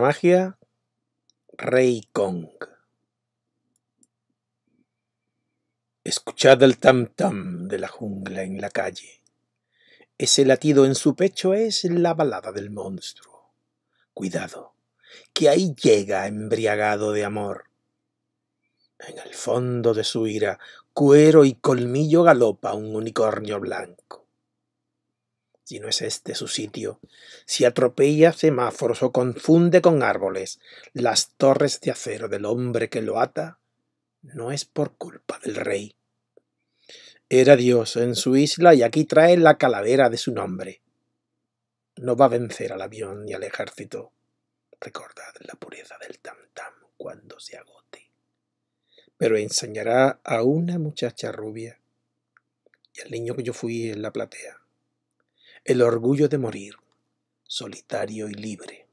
magia, Rey Kong. Escuchad el tam tam de la jungla en la calle. Ese latido en su pecho es la balada del monstruo. Cuidado, que ahí llega embriagado de amor. En el fondo de su ira, cuero y colmillo galopa un unicornio blanco si no es este su sitio, si atropella semáforos o confunde con árboles las torres de acero del hombre que lo ata, no es por culpa del rey. Era Dios en su isla y aquí trae la calavera de su nombre. No va a vencer al avión ni al ejército. Recordad la pureza del tam-tam cuando se agote. Pero enseñará a una muchacha rubia y al niño que yo fui en la platea el orgullo de morir, solitario y libre.